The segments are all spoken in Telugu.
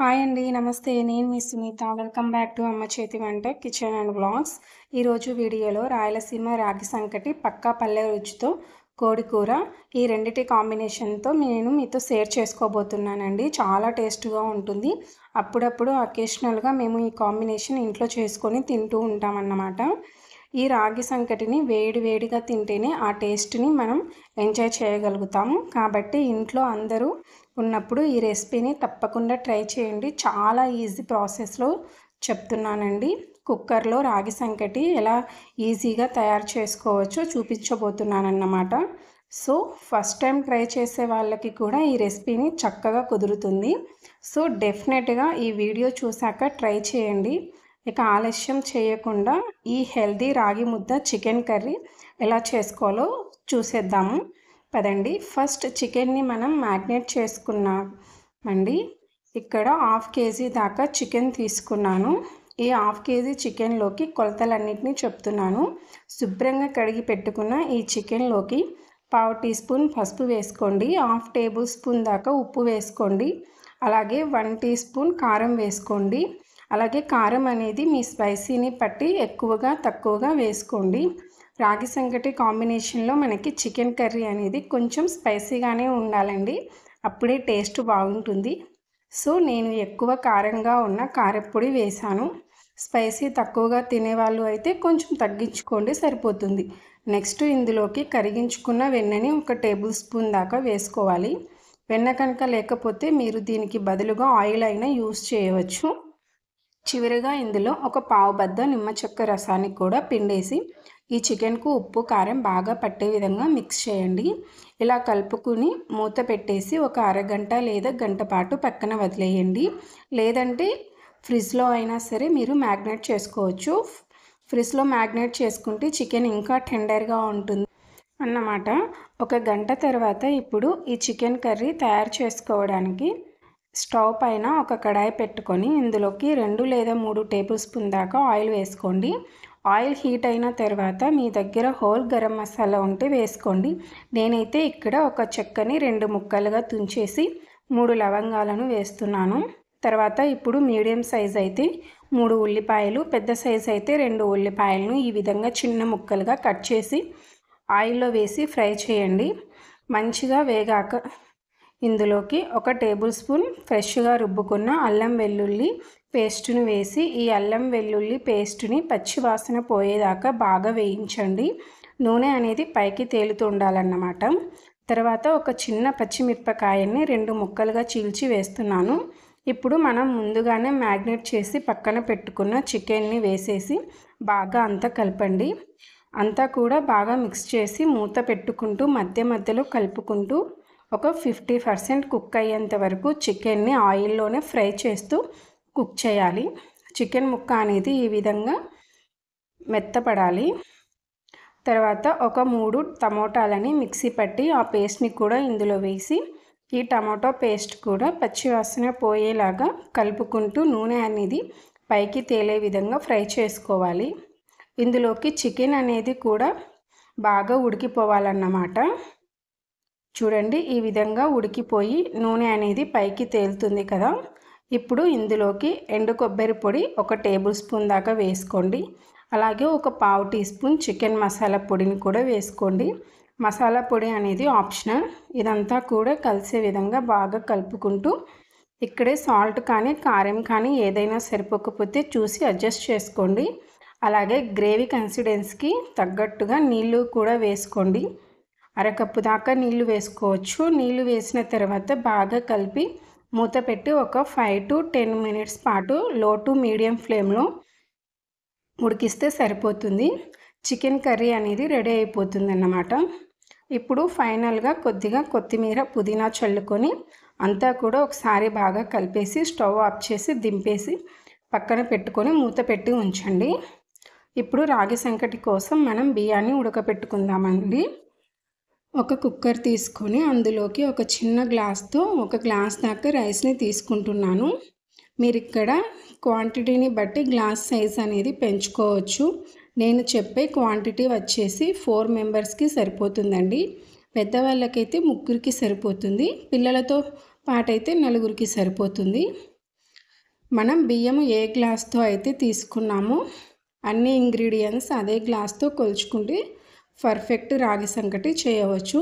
హాయ్ అండి నమస్తే నేను మీ సునీత వెల్కమ్ బ్యాక్ టు అమ్మ చేతి వంట కిచెన్ అండ్ బ్లాగ్స్ ఈరోజు వీడియోలో రాయలసీమ రాగి సంకటి పక్కా పల్లె రుచితో కోడికూర ఈ రెండిటి కాంబినేషన్తో నేను మీతో షేర్ చేసుకోబోతున్నానండి చాలా టేస్ట్గా ఉంటుంది అప్పుడప్పుడు అకేషనల్గా మేము ఈ కాంబినేషన్ ఇంట్లో చేసుకొని తింటూ ఉంటామన్నమాట ఈ రాగి సంకటిని వేడి వేడిగా తింటేనే ఆ టేస్ట్ని మనం ఎంజాయ్ చేయగలుగుతాము కాబట్టి ఇంట్లో అందరూ ఉన్నప్పుడు ఈ రెసిపీని తప్పకుండా ట్రై చేయండి చాలా ఈజీ ప్రాసెస్లో చెప్తున్నానండి కుక్కర్లో రాగి సంకటి ఎలా ఈజీగా తయారు చేసుకోవచ్చో చూపించబోతున్నానన్నమాట సో ఫస్ట్ టైం ట్రై చేసే వాళ్ళకి కూడా ఈ రెసిపీని చక్కగా కుదురుతుంది సో డెఫినెట్గా ఈ వీడియో చూశాక ట్రై చేయండి ఇక ఆలస్యం చేయకుండా ఈ హెల్దీ రాగి ముద్ద చికెన్ కర్రీ ఎలా చేసుకోవాలో చూసేద్దాము పదండి ఫస్ట్ చికెన్ని మనం మ్యాగ్నేట్ చేసుకున్నామండి ఇక్కడ హాఫ్ కేజీ దాకా చికెన్ తీసుకున్నాను ఈ హాఫ్ కేజీ చికెన్లోకి కొలతలన్నింటినీ చెప్తున్నాను శుభ్రంగా కడిగి పెట్టుకున్న ఈ చికెన్లోకి పావు టీ స్పూన్ పసుపు వేసుకోండి హాఫ్ టేబుల్ స్పూన్ దాకా ఉప్పు వేసుకోండి అలాగే వన్ టీ స్పూన్ కారం వేసుకోండి అలాగే కారం అనేది మీ స్పైసీని పట్టి ఎక్కువగా తక్కువగా వేసుకోండి రాగి సంగటి కాంబినేషన్లో మనకి చికెన్ కర్రీ అనేది కొంచెం స్పైసీగానే ఉండాలండి అప్పుడే టేస్ట్ బాగుంటుంది సో నేను ఎక్కువ కారంగా ఉన్న కారప్పొడి వేశాను స్పైసీ తక్కువగా తినేవాళ్ళు అయితే కొంచెం తగ్గించుకోండి సరిపోతుంది నెక్స్ట్ ఇందులోకి కరిగించుకున్న వెన్నని ఒక టేబుల్ స్పూన్ దాకా వేసుకోవాలి వెన్న కనుక లేకపోతే మీరు దీనికి బదులుగా ఆయిల్ అయినా యూస్ చేయవచ్చు చివరిగా ఇందులో ఒక పావు బద్ద నిమ్మ చెక్క రసాన్ని కూడా పిండేసి ఈ చికెన్కు ఉప్పు కారం బాగా పట్టే విధంగా మిక్స్ చేయండి ఇలా కలుపుకుని మూత పెట్టేసి ఒక అరగంట లేదా గంట పాటు పక్కన వదిలేయండి లేదంటే ఫ్రిడ్జ్లో అయినా సరే మీరు మ్యాగ్నేట్ చేసుకోవచ్చు ఫ్రిడ్జ్లో మ్యాగ్నేట్ చేసుకుంటే చికెన్ ఇంకా టెండర్గా ఉంటుంది అన్నమాట ఒక గంట తర్వాత ఇప్పుడు ఈ చికెన్ కర్రీ తయారు చేసుకోవడానికి స్టవ్ పైన ఒక కడాయి పెట్టుకొని ఇందులోకి రెండు లేదా మూడు టేబుల్ స్పూన్ దాకా ఆయిల్ వేసుకోండి ఆయిల్ హీట్ అయిన తర్వాత మీ దగ్గర హోల్ గరం మసాలా ఉంటే వేసుకోండి నేనైతే ఇక్కడ ఒక చెక్కని రెండు ముక్కలుగా తుంచేసి మూడు లవంగాలను వేస్తున్నాను తర్వాత ఇప్పుడు మీడియం సైజ్ అయితే మూడు ఉల్లిపాయలు పెద్ద సైజ్ అయితే రెండు ఉల్లిపాయలను ఈ విధంగా చిన్న ముక్కలుగా కట్ చేసి ఆయిల్లో వేసి ఫ్రై చేయండి మంచిగా వేగాక ఇందులోకి ఒక టేబుల్ స్పూన్ ఫ్రెష్గా రుబ్బుకున్న అల్లం వెల్లుల్లి పేస్టును వేసి ఈ అల్లం వెల్లుల్లి పేస్టుని పచ్చివాసన పోయేదాకా బాగా వేయించండి నూనె అనేది పైకి తేలుతూ ఉండాలన్నమాట తర్వాత ఒక చిన్న పచ్చిమిరపకాయని రెండు ముక్కలుగా చీల్చి వేస్తున్నాను ఇప్పుడు మనం ముందుగానే మ్యాగ్నెట్ చేసి పక్కన పెట్టుకున్న చికెన్ని వేసేసి బాగా అంతా కలపండి అంతా కూడా బాగా మిక్స్ చేసి మూత పెట్టుకుంటూ మధ్య మధ్యలో కలుపుకుంటూ ఒక ఫిఫ్టీ పర్సెంట్ కుక్ అయ్యేంత వరకు చికెన్ని ఆయిల్లోనే ఫ్రై చేస్తూ కుక్ చేయాలి చికెన్ ముక్క అనేది ఈ విధంగా మెత్తపడాలి తర్వాత ఒక మూడు టమోటాలని మిక్సీ పట్టి ఆ పేస్ట్ని కూడా ఇందులో వేసి ఈ టమాటో పేస్ట్ కూడా పచ్చివాసన పోయేలాగా కలుపుకుంటూ నూనె అనేది పైకి తేలే విధంగా ఫ్రై చేసుకోవాలి ఇందులోకి చికెన్ అనేది కూడా బాగా ఉడికిపోవాలన్నమాట చూడండి ఈ విధంగా ఉడికిపోయి నూనె అనేది పైకి తేలుతుంది కదా ఇప్పుడు ఇందులోకి ఎండు కొబ్బరి పొడి ఒక టేబుల్ స్పూన్ దాకా వేసుకోండి అలాగే ఒక పావు టీ స్పూన్ చికెన్ మసాలా పొడిని కూడా వేసుకోండి మసాలా పొడి అనేది ఆప్షనల్ ఇదంతా కూడా కలిసే విధంగా బాగా కలుపుకుంటూ ఇక్కడే సాల్ట్ కానీ కారం కానీ ఏదైనా సరిపోకపోతే చూసి అడ్జస్ట్ చేసుకోండి అలాగే గ్రేవీ కన్సిడెన్స్కి తగ్గట్టుగా నీళ్ళు కూడా వేసుకోండి అరకప్పు దాకా నీళ్లు వేసుకోవచ్చు నీళ్లు వేసిన తర్వాత బాగా కలిపి మూత పెట్టి ఒక ఫైవ్ టు టెన్ మినిట్స్ పాటు లో టు మీడియం ఫ్లేమ్లో ఉడికిస్తే సరిపోతుంది చికెన్ కర్రీ అనేది రెడీ అయిపోతుంది అన్నమాట ఇప్పుడు ఫైనల్గా కొద్దిగా కొత్తిమీర పుదీనా చల్లుకొని అంతా కూడా ఒకసారి బాగా కలిపేసి స్టవ్ ఆఫ్ చేసి దింపేసి పక్కన పెట్టుకొని మూత పెట్టి ఉంచండి ఇప్పుడు రాగి సంకటి కోసం మనం బియ్యాన్ని ఉడకపెట్టుకుందామండి ఒక కుక్కర్ తీసుకొని అందులోకి ఒక చిన్న గ్లాస్తో ఒక గ్లాస్ దాకా రైస్ని తీసుకుంటున్నాను మీరు ఇక్కడ క్వాంటిటీని బట్టి గ్లాస్ సైజ్ అనేది పెంచుకోవచ్చు నేను చెప్పే క్వాంటిటీ వచ్చేసి ఫోర్ మెంబర్స్కి సరిపోతుందండి పెద్దవాళ్ళకైతే ముగ్గురికి సరిపోతుంది పిల్లలతో పాటైతే నలుగురికి సరిపోతుంది మనం బియ్యము ఏ గ్లాస్తో అయితే తీసుకున్నామో అన్ని ఇంగ్రీడియంట్స్ అదే గ్లాస్తో కొలుచుకుంటే పర్ఫెక్ట్ రాగి సంగటి చేయవచ్చు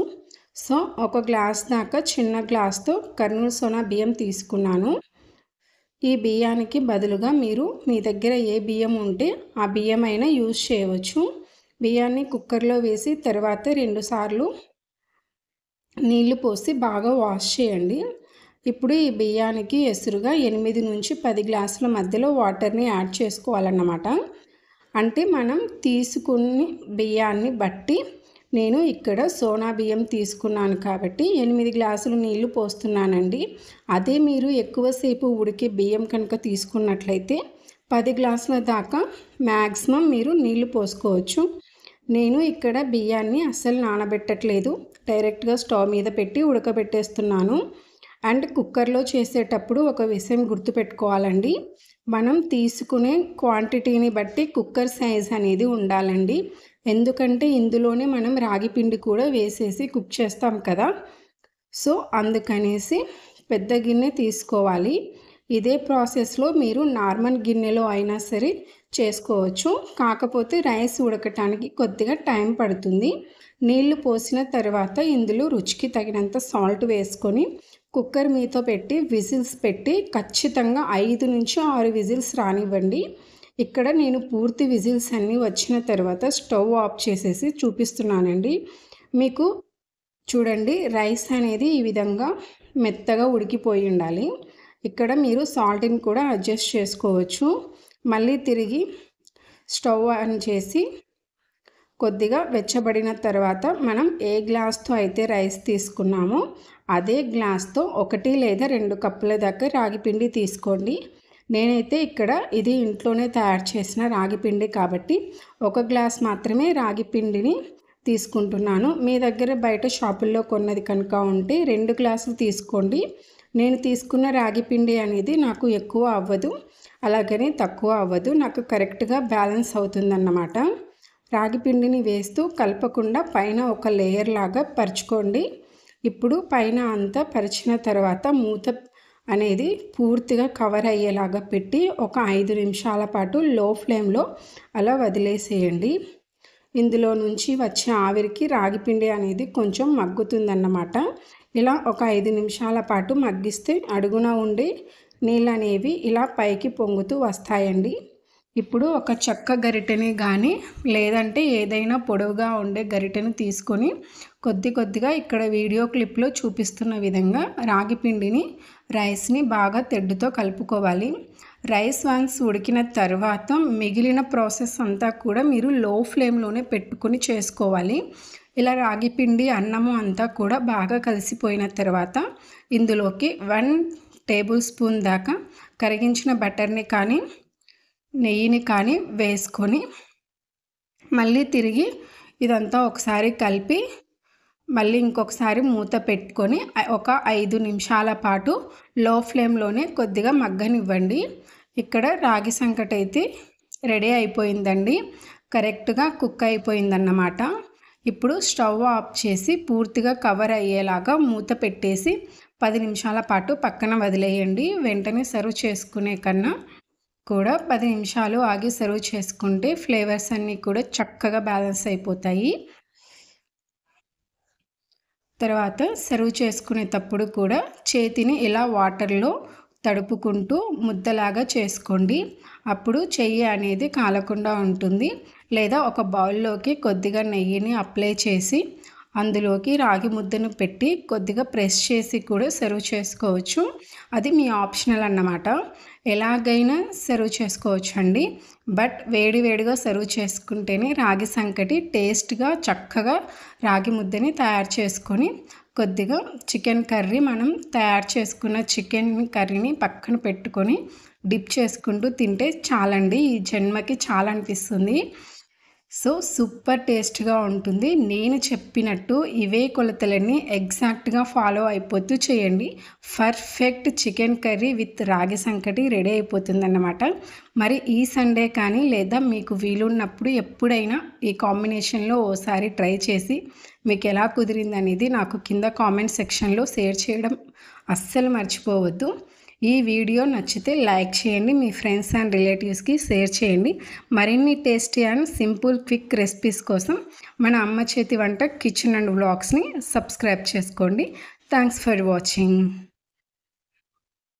సో ఒక గ్లాస్ దాకా చిన్న గ్లాస్తో కర్నూలు సోనా బియ్యం తీసుకున్నాను ఈ బియ్యానికి బదులుగా మీరు మీ దగ్గర ఏ బియ్యం ఉంటే ఆ బియ్యం అయినా యూజ్ చేయవచ్చు బియ్యాన్ని కుక్కర్లో వేసి తర్వాత రెండుసార్లు నీళ్లు పోసి బాగా వాష్ చేయండి ఇప్పుడు ఈ బియ్యానికి ఎసురుగా ఎనిమిది నుంచి పది గ్లాసుల మధ్యలో వాటర్ని యాడ్ చేసుకోవాలన్నమాట అంటే మనం తీసుకుని బియ్యాన్ని బట్టి నేను ఇక్కడ సోనా బియ్యం తీసుకున్నాను కాబట్టి ఎనిమిది గ్లాసులు నీళ్లు పోస్తున్నానండి అదే మీరు ఎక్కువసేపు ఉడికే బియ్యం కనుక తీసుకున్నట్లయితే పది గ్లాసుల దాకా మ్యాక్సిమం మీరు నీళ్లు పోసుకోవచ్చు నేను ఇక్కడ బియ్యాన్ని అస్సలు నానబెట్టట్లేదు డైరెక్ట్గా స్టవ్ మీద పెట్టి ఉడకబెట్టేస్తున్నాను అండ్ కుక్కర్లో చేసేటప్పుడు ఒక విషయం గుర్తుపెట్టుకోవాలండి మనం తీసుకునే క్వాంటిటీని బట్టి కుక్కర్ సైజ్ అనేది ఉండాలండి ఎందుకంటే ఇందులోనే మనం రాగి పిండి కూడా వేసేసి కుక్ చేస్తాం కదా సో అందుకనేసి పెద్ద గిన్నె తీసుకోవాలి ఇదే ప్రాసెస్లో మీరు నార్మల్ గిన్నెలో అయినా సరే చేసుకోవచ్చు కాకపోతే రైస్ ఉడకటానికి కొద్దిగా టైం పడుతుంది నీళ్లు పోసిన తర్వాత ఇందులో రుచికి తగినంత సాల్ట్ వేసుకొని కుక్కర్ మీతో పెట్టి విజిల్స్ పెట్టి ఖచ్చితంగా ఐదు నుంచి ఆరు విజిల్స్ రానివ్వండి ఇక్కడ నేను పూర్తి విజిల్స్ అన్నీ వచ్చిన తర్వాత స్టవ్ ఆఫ్ చేసేసి చూపిస్తున్నానండి మీకు చూడండి రైస్ అనేది ఈ విధంగా మెత్తగా ఉడికిపోయి ఉండాలి ఇక్కడ మీరు సాల్ట్ని కూడా అడ్జస్ట్ చేసుకోవచ్చు మళ్ళీ తిరిగి స్టవ్ ఆన్ చేసి కొద్దిగా వెచ్చబడిన తర్వాత మనం ఏ గ్లాస్తో అయితే రైస్ తీసుకున్నామో అదే గ్లాస్తో ఒకటి లేదా రెండు కప్పుల దాకా రాగి పిండి తీసుకోండి నేనైతే ఇక్కడ ఇది ఇంట్లోనే తయారు చేసిన రాగి పిండి కాబట్టి ఒక గ్లాస్ మాత్రమే రాగి పిండిని తీసుకుంటున్నాను మీ దగ్గర బయట షాపుల్లో కొన్నది కనుక ఉంటే రెండు గ్లాసులు తీసుకోండి నేను తీసుకున్న రాగి పిండి అనేది నాకు ఎక్కువ అవ్వదు అలాగనే తక్కువ అవ్వదు నాకు కరెక్ట్గా బ్యాలెన్స్ అవుతుందన్నమాట రాగి పిండిని వేస్తూ కలపకుండా పైన ఒక లేయర్ లాగా పరుచుకోండి ఇప్పుడు పైన అంతా పరిచిన తర్వాత మూత అనేది పూర్తిగా కవర్ అయ్యేలాగా పెట్టి ఒక ఐదు నిమిషాల పాటు లో ఫ్లేమ్లో అలా వదిలేసేయండి ఇందులో నుంచి వచ్చే ఆవిరికి రాగిపిండి అనేది కొంచెం మగ్గుతుందన్నమాట ఇలా ఒక ఐదు నిమిషాల పాటు మగ్గిస్తే అడుగున ఉండి నీళ్ళు అనేవి ఇలా పైకి పొంగుతూ వస్తాయండి ఇప్పుడు ఒక చెక్క గరిటెని కానీ లేదంటే ఏదైనా పొడవుగా ఉండే గరిటెని తీసుకొని కొద్ది కొద్దిగా ఇక్కడ వీడియో క్లిప్లో చూపిస్తున్న విధంగా రాగి పిండిని రైస్ని బాగా తెడ్డుతో కలుపుకోవాలి రైస్ వన్స్ ఉడికిన తర్వాత మిగిలిన ప్రాసెస్ అంతా కూడా మీరు లో ఫ్లేమ్లోనే పెట్టుకుని చేసుకోవాలి ఇలా రాగి పిండి అన్నము అంతా కూడా బాగా కలిసిపోయిన తర్వాత ఇందులోకి వన్ టేబుల్ స్పూన్ దాకా కరిగించిన బటర్ని కానీ నెయ్యిని కానీ వేసుకొని మళ్ళీ తిరిగి ఇదంతా ఒకసారి కలిపి మళ్ళీ ఇంకొకసారి మూత పెట్టుకొని ఒక ఐదు నిమిషాల పాటు లో ఫ్లేమ్లోనే కొద్దిగా మగ్గనివ్వండి ఇక్కడ రాగి సంకట అయితే రెడీ అయిపోయిందండి కరెక్ట్గా కుక్ అయిపోయిందన్నమాట ఇప్పుడు స్టవ్ ఆఫ్ చేసి పూర్తిగా కవర్ అయ్యేలాగా మూత పెట్టేసి పది నిమిషాల పాటు పక్కన వదిలేయండి వెంటనే సర్వ్ చేసుకునే కన్నా కూడా పది నిమిషాలు ఆగి సర్వ్ చేసుకుంటే ఫ్లేవర్స్ అన్నీ కూడా చక్కగా బ్యాలెన్స్ అయిపోతాయి తర్వాత సర్వ్ చేసుకునేటప్పుడు కూడా చేతిని ఇలా వాటర్లో తడుపుకుంటూ ముద్దలాగా చేసుకోండి అప్పుడు చెయ్యి అనేది కాలకుండా ఉంటుంది లేదా ఒక బౌల్లోకి కొద్దిగా నెయ్యిని అప్లై చేసి అందులోకి రాగి ముద్దను పెట్టి కొద్దిగా ప్రెస్ చేసి కూడా సర్వ్ చేసుకోవచ్చు అది మీ ఆప్షనల్ అన్నమాట ఎలాగైనా సర్వ్ చేసుకోవచ్చు అండి బట్ వేడి వేడిగా సర్వ్ చేసుకుంటేనే రాగి సంకటి టేస్ట్గా చక్కగా రాగి ముద్దని తయారు చేసుకొని కొద్దిగా చికెన్ కర్రీ మనం తయారు చేసుకున్న చికెన్ కర్రీని పక్కన పెట్టుకొని డిప్ చేసుకుంటూ తింటే చాలండి ఈ జన్మకి చాలా అనిపిస్తుంది సో సూపర్ టేస్ట్గా ఉంటుంది నేను చెప్పినట్టు ఇవే కొలతలన్నీ ఎగ్జాక్ట్గా ఫాలో అయిపోతూ చేయండి పర్ఫెక్ట్ చికెన్ కర్రీ విత్ రాగి సంకటి రెడీ అయిపోతుందన్నమాట మరి ఈ సండే కానీ లేదా మీకు వీలున్నప్పుడు ఎప్పుడైనా ఈ కాంబినేషన్లో ఓసారి ట్రై చేసి మీకు ఎలా కుదిరిందనేది నాకు కింద కామెంట్ సెక్షన్లో షేర్ చేయడం అస్సలు మర్చిపోవద్దు ఈ వీడియో నచ్చితే లైక్ చేయండి మీ ఫ్రెండ్స్ అండ్ రిలేటివ్స్కి షేర్ చేయండి మరిన్ని tasty and simple quick recipes కోసం మన అమ్మ చేతి వంట కిచెన్ అండ్ వ్లాగ్స్ని సబ్స్క్రైబ్ చేసుకోండి థ్యాంక్స్ ఫర్ వాచింగ్